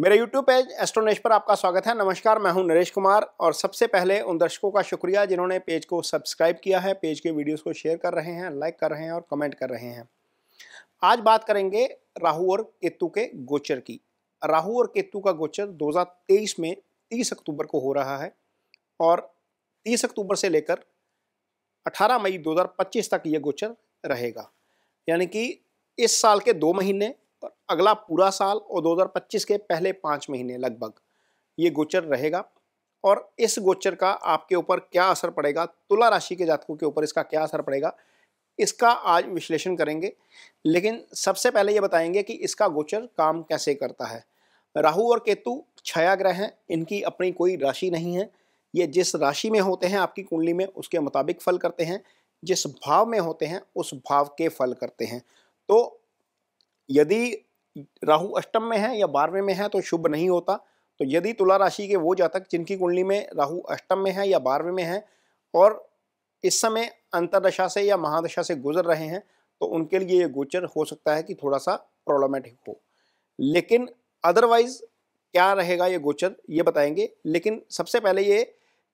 मेरे YouTube page एस्ट्रोनेश पर आपका स्वागत है नमस्कार मैं हूं नरेश कुमार और सबसे पहले उन दर्शकों का शुक्रिया जिन्होंने पेज को सब्सक्राइब किया है पेज के वीडियोस को शेयर कर रहे हैं लाइक कर रहे हैं और कमेंट कर रहे हैं आज बात करेंगे राहु और केतु के गोचर की राहु और केतु का गोचर 2023 में 30 अक्टूबर को हो रहा है और तीस अक्टूबर से लेकर अठारह मई दो तक ये गोचर रहेगा यानी कि इस साल के दो महीने और अगला पूरा साल और 2025 के पहले पाँच महीने लगभग ये गोचर रहेगा और इस गोचर का आपके ऊपर क्या असर पड़ेगा तुला राशि के जातकों के ऊपर इसका क्या असर पड़ेगा इसका आज विश्लेषण करेंगे लेकिन सबसे पहले ये बताएंगे कि इसका गोचर काम कैसे करता है राहु और केतु छाया ग्रह हैं इनकी अपनी कोई राशि नहीं है ये जिस राशि में होते हैं आपकी कुंडली में उसके मुताबिक फल करते हैं जिस भाव में होते हैं उस भाव के फल करते हैं तो यदि राहु अष्टम में है या बारहवें में है तो शुभ नहीं होता तो यदि तुला राशि के वो जातक जिनकी कुंडली में राहु अष्टम में है या बारहवें में है और इस समय अंतरदशा से या महादशा से गुजर रहे हैं तो उनके लिए ये गोचर हो सकता है कि थोड़ा सा प्रॉब्लमेटिक हो लेकिन अदरवाइज क्या रहेगा ये गोचर ये बताएंगे लेकिन सबसे पहले ये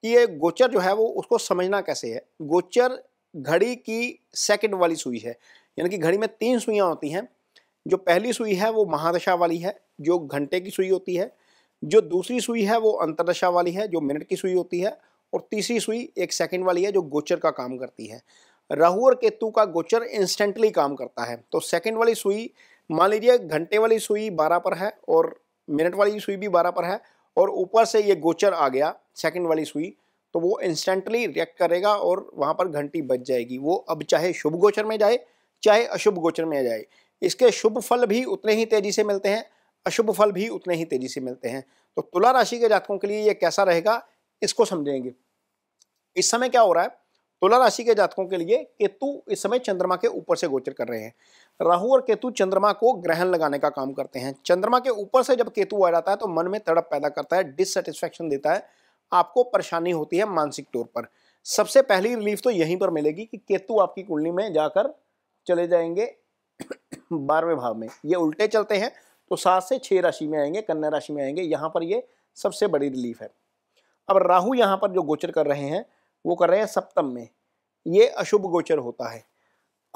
कि ये गोचर जो है वो उसको समझना कैसे है गोचर घड़ी की सेकंड वाली सुई है यानी कि घड़ी में तीन सुइयाँ होती हैं जो पहली सुई है वो महादशा वाली है जो घंटे की सुई होती है जो दूसरी सुई है वो अंतरदशा वाली है जो मिनट की सुई होती है और तीसरी सुई एक सेकंड वाली है जो गोचर का काम करती है राहु और केतु का गोचर इंस्टेंटली काम करता है तो सेकंड वाली सुई मान लीजिए घंटे वाली सुई बारह पर है और मिनट वाली सुई भी बारह पर है और ऊपर से ये गोचर आ गया सेकंड वाली सुई तो वो इंस्टेंटली रिएक्ट करेगा और वहाँ पर घंटी बच जाएगी वो अब चाहे शुभ गोचर में जाए चाहे अशुभ गोचर में जाए इसके शुभ फल भी उतने ही तेज़ी से मिलते हैं अशुभ फल भी उतने ही तेज़ी से मिलते हैं तो तुला राशि के जातकों के लिए ये कैसा रहेगा इसको समझेंगे इस समय क्या हो रहा है तुला राशि के जातकों के लिए केतु इस समय चंद्रमा के ऊपर से गोचर कर रहे हैं राहु और केतु चंद्रमा को ग्रहण लगाने का काम करते हैं चंद्रमा के ऊपर से जब केतु आ जाता है तो मन में तड़प पैदा करता है डिससेटिस्फैक्शन देता है आपको परेशानी होती है मानसिक तौर पर सबसे पहली रिलीफ तो यहीं पर मिलेगी कि केतु आपकी कुंडली में जाकर चले जाएंगे बारहवें भाव में ये उल्टे चलते हैं तो सात से छः राशि में आएंगे कन्या राशि में आएंगे यहाँ पर ये सबसे बड़ी रिलीफ है अब राहु यहाँ पर जो गोचर कर रहे हैं वो कर रहे हैं सप्तम में ये अशुभ गोचर होता है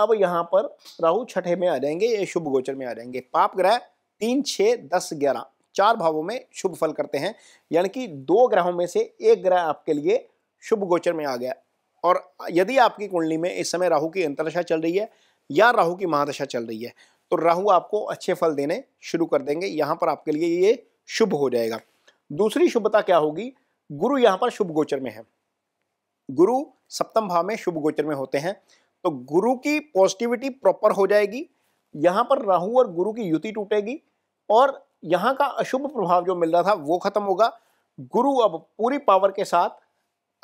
अब यहाँ पर राहु छठे में आ जाएंगे ये शुभ गोचर में आ जाएंगे पाप ग्रह तीन छः दस ग्यारह चार भावों में शुभ फल करते हैं यानी कि दो ग्रहों में से एक ग्रह आपके लिए शुभ गोचर में आ गया और यदि आपकी कुंडली में इस समय राहु की अंतरदशा चल रही है या राहु की महादशा चल रही है तो राहु आपको अच्छे फल देने शुरू कर देंगे यहाँ पर आपके लिए ये शुभ हो जाएगा दूसरी शुभता क्या होगी गुरु यहाँ पर शुभ गोचर में है गुरु सप्तम भाव में शुभ गोचर में होते हैं तो गुरु की पॉजिटिविटी प्रॉपर हो जाएगी यहाँ पर राहु और गुरु की युति टूटेगी और यहाँ का अशुभ प्रभाव जो मिल रहा था वो खत्म होगा गुरु अब पूरी पावर के साथ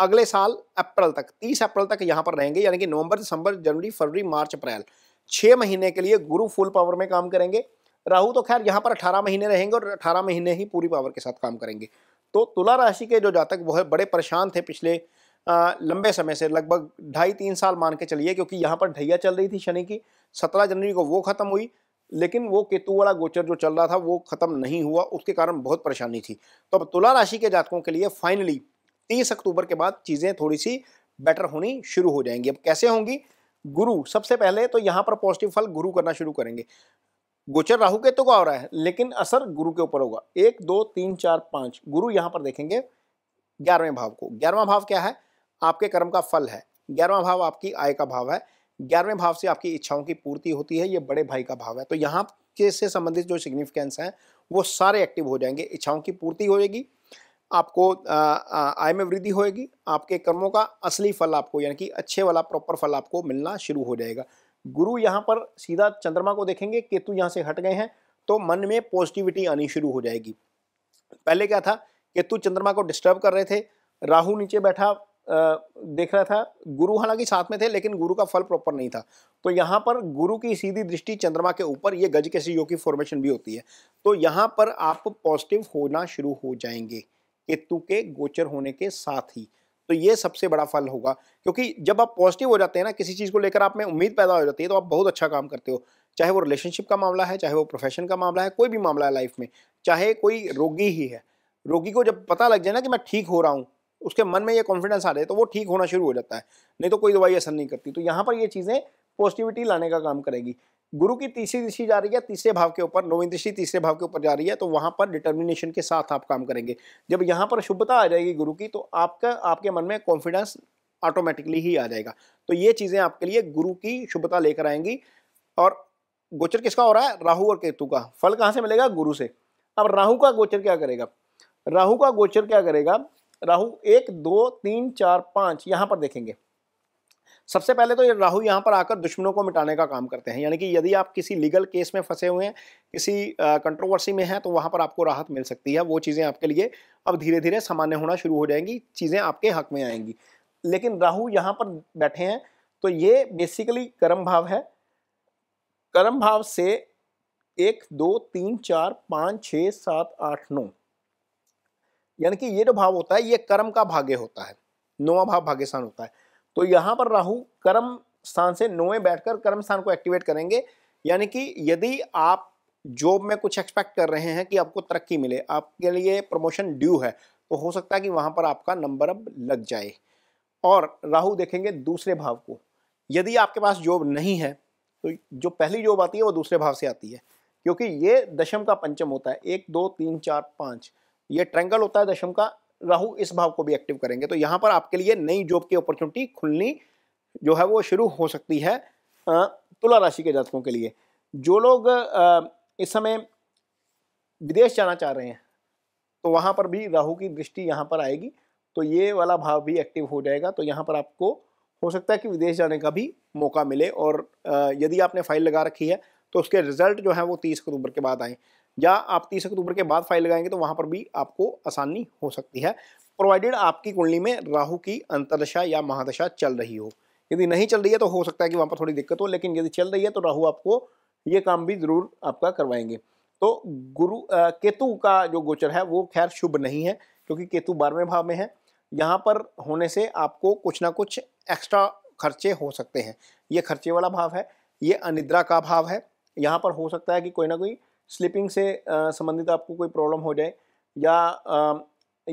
अगले साल अप्रैल तक तीस अप्रैल तक यहाँ पर रहेंगे यानी कि नवंबर दिसंबर जनवरी फरवरी मार्च अप्रैल छः महीने के लिए गुरु फुल पावर में काम करेंगे राहु तो खैर यहाँ पर अठारह महीने रहेंगे और अठारह महीने ही पूरी पावर के साथ काम करेंगे तो तुला राशि के जो जातक बहुत बड़े परेशान थे पिछले आ, लंबे समय से लगभग ढाई तीन साल मान के चलिए क्योंकि यहाँ पर ढैया चल रही थी शनि की सत्रह जनवरी को वो ख़त्म हुई लेकिन वो केतु वाला गोचर जो चल रहा था वो ख़त्म नहीं हुआ उसके कारण बहुत परेशानी थी तो अब तुला राशि के जातकों के लिए फाइनली तीस अक्टूबर के बाद चीज़ें थोड़ी सी बेटर होनी शुरू हो जाएंगी अब कैसे होंगी गुरु सबसे पहले तो यहाँ पर पॉजिटिव फल गुरु करना शुरू करेंगे गोचर राहु के तो का हो रहा है लेकिन असर गुरु के ऊपर होगा एक दो तीन चार पाँच गुरु यहाँ पर देखेंगे ग्यारहवें भाव को ग्यारहवा भाव क्या है आपके कर्म का फल है ग्यारहवा भाव आपकी आय का भाव है ग्यारहवें भाव से आपकी इच्छाओं की पूर्ति होती है ये बड़े भाई का भाव है तो यहाँ के से संबंधित जो सिग्निफिकेंस हैं वो सारे एक्टिव हो जाएंगे इच्छाओं की पूर्ति जाएगी आपको आय में वृद्धि होएगी आपके कर्मों का असली फल आपको यानी कि अच्छे वाला प्रॉपर फल आपको मिलना शुरू हो जाएगा गुरु यहाँ पर सीधा चंद्रमा को देखेंगे केतु यहाँ से हट गए हैं तो मन में पॉजिटिविटी आनी शुरू हो जाएगी पहले क्या था केतु चंद्रमा को डिस्टर्ब कर रहे थे राहु नीचे बैठा देख रहा था गुरु हालांकि साथ में थे लेकिन गुरु का फल प्रॉपर नहीं था तो यहाँ पर गुरु की सीधी दृष्टि चंद्रमा के ऊपर ये गज के सी योग की फॉर्मेशन भी होती है तो यहाँ पर आप पॉजिटिव होना शुरू हो जाएंगे केतु के गोचर होने के साथ ही तो ये सबसे बड़ा फल होगा क्योंकि जब आप पॉजिटिव हो जाते हैं ना किसी चीज़ को लेकर आप में उम्मीद पैदा हो जाती है तो आप बहुत अच्छा काम करते हो चाहे वो रिलेशनशिप का मामला है चाहे वो प्रोफेशन का मामला है कोई भी मामला है लाइफ में चाहे कोई रोगी ही है रोगी को जब पता लग जाए ना कि मैं ठीक हो रहा हूँ उसके मन में ये कॉन्फिडेंस आ जाए तो वो ठीक होना शुरू हो जाता है नहीं तो कोई दवाई असर नहीं करती तो यहाँ पर ये चीज़ें पॉजिटिविटी लाने का काम करेगी गुरु की तीसरी दृष्टि जा रही है तीसरे भाव के ऊपर नौवीं दृष्टि तीसरे भाव के ऊपर जा रही है तो वहाँ पर डिटर्मिनेशन के साथ आप काम करेंगे जब यहाँ पर शुभता आ जाएगी गुरु की तो आपका आपके मन में कॉन्फिडेंस ऑटोमेटिकली ही आ जाएगा तो ये चीज़ें आपके लिए गुरु की शुभता लेकर आएंगी और गोचर किसका हो रहा है राहु और केतु का फल कहाँ से मिलेगा गुरु से अब राहु का गोचर क्या करेगा राहु का गोचर क्या करेगा राहु एक दो तीन चार पाँच यहाँ पर देखेंगे सबसे पहले तो ये राहु यहाँ पर आकर दुश्मनों को मिटाने का काम करते हैं यानी कि यदि आप किसी लीगल केस में फंसे हुए हैं किसी कंट्रोवर्सी में हैं तो वहाँ पर आपको राहत मिल सकती है वो चीज़ें आपके लिए अब धीरे धीरे सामान्य होना शुरू हो जाएंगी चीज़ें आपके हक में आएंगी लेकिन राहु यहाँ पर बैठे हैं तो ये बेसिकली कर्म भाव है कर्म भाव से एक दो तीन चार पाँच छः सात आठ नौ यानी कि ये जो भाव होता है ये कर्म का भाग्य होता है नौवा भाव भाग्यसान होता है तो यहाँ पर राहु कर्म स्थान से नौवें बैठकर कर्म स्थान को एक्टिवेट करेंगे यानी कि यदि आप जॉब में कुछ एक्सपेक्ट कर रहे हैं कि आपको तरक्की मिले आपके लिए प्रमोशन ड्यू है तो हो सकता है कि वहाँ पर आपका नंबर अब लग जाए और राहु देखेंगे दूसरे भाव को यदि आपके पास जॉब नहीं है तो जो पहली जॉब आती है वो दूसरे भाव से आती है क्योंकि ये दशम का पंचम होता है एक दो तीन चार पाँच ये ट्रेंगल होता है दशम का राहु इस भाव को भी एक्टिव करेंगे तो यहाँ पर आपके लिए नई जॉब की अपॉर्चुनिटी खुलनी जो है वो शुरू हो सकती है तुला राशि के जातकों के लिए जो लोग इस समय विदेश जाना चाह रहे हैं तो वहाँ पर भी राहु की दृष्टि यहाँ पर आएगी तो ये वाला भाव भी एक्टिव हो जाएगा तो यहाँ पर आपको हो सकता है कि विदेश जाने का भी मौका मिले और यदि आपने फाइल लगा रखी है तो उसके रिजल्ट जो है वो तीस अक्टूबर के बाद आए या आप तीस अक्टूबर के बाद फाइल लगाएंगे तो वहाँ पर भी आपको आसानी हो सकती है प्रोवाइडेड आपकी कुंडली में राहु की अंतरदशा या महादशा चल रही हो यदि नहीं चल रही है तो हो सकता है कि वहाँ पर थोड़ी दिक्कत हो लेकिन यदि चल रही है तो राहु आपको ये काम भी ज़रूर आपका करवाएंगे तो गुरु केतु का जो गोचर है वो खैर शुभ नहीं है क्योंकि केतु बारहवें भाव में है यहाँ पर होने से आपको कुछ ना कुछ एक्स्ट्रा खर्चे हो सकते हैं ये खर्चे वाला भाव है ये अनिद्रा का भाव है यहाँ पर हो सकता है कि कोई ना कोई स्लीपिंग से संबंधित आपको कोई प्रॉब्लम हो जाए या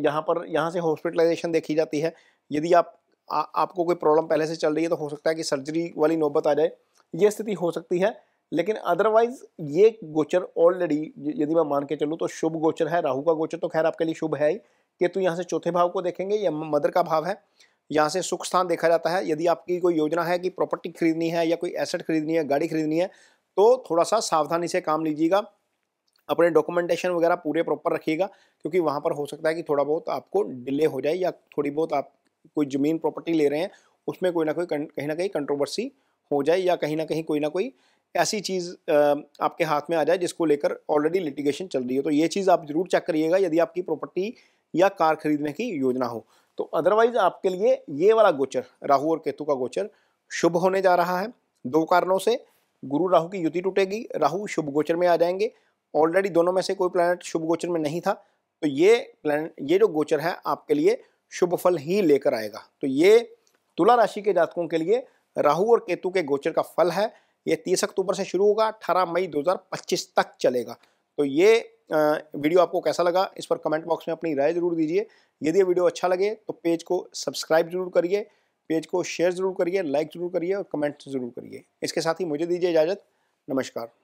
यहाँ पर यहाँ से हॉस्पिटलाइजेशन देखी जाती है यदि आप आ, आपको कोई प्रॉब्लम पहले से चल रही है तो हो सकता है कि सर्जरी वाली नौबत आ जाए ये स्थिति हो सकती है लेकिन अदरवाइज ये गोचर ऑलरेडी यदि मैं मान के चलूँ तो शुभ गोचर है राहु का गोचर तो खैर आपके लिए शुभ है ही केतु यहाँ से चौथे भाव को देखेंगे या मदर का भाव है यहाँ से सुख स्थान देखा जाता है यदि आपकी कोई योजना है कि प्रॉपर्टी खरीदनी है या कोई एसेट खरीदनी है गाड़ी खरीदनी है तो थोड़ा सा सावधानी से काम लीजिएगा अपने डॉक्यूमेंटेशन वगैरह पूरे प्रॉपर रखिएगा क्योंकि वहाँ पर हो सकता है कि थोड़ा बहुत आपको डिले हो जाए या थोड़ी बहुत आप कोई ज़मीन प्रॉपर्टी ले रहे हैं उसमें कोई ना कोई कहीं ना कहीं कंट्रोवर्सी हो जाए या कहीं ना कहीं कोई ना कोई ऐसी चीज़ आपके हाथ में आ जाए जिसको लेकर ऑलरेडी लिटिगेशन चल रही है तो ये चीज़ आप ज़रूर चेक करिएगा यदि आपकी प्रॉपर्टी या कार खरीदने की योजना हो तो अदरवाइज आपके लिए ये वाला गोचर राहु और केतु का गोचर शुभ होने जा रहा है दो कारणों से गुरु राहु की युति टूटेगी राहु शुभ गोचर में आ जाएंगे ऑलरेडी दोनों में से कोई प्लैनेट शुभ गोचर में नहीं था तो ये प्लैनेट ये जो गोचर है आपके लिए शुभ फल ही लेकर आएगा तो ये तुला राशि के जातकों के लिए राहु और केतु के गोचर का फल है ये तीस अक्टूबर से शुरू होगा अठारह मई 2025 तक चलेगा तो ये वीडियो आपको कैसा लगा इस पर कमेंट बॉक्स में अपनी राय ज़रूर दीजिए यदि ये वीडियो अच्छा लगे तो पेज को सब्सक्राइब जरूर करिए पेज को शेयर ज़रूर करिए लाइक ज़रूर करिए और कमेंट ज़रूर करिए इसके साथ ही मुझे दीजिए इजाज़त नमस्कार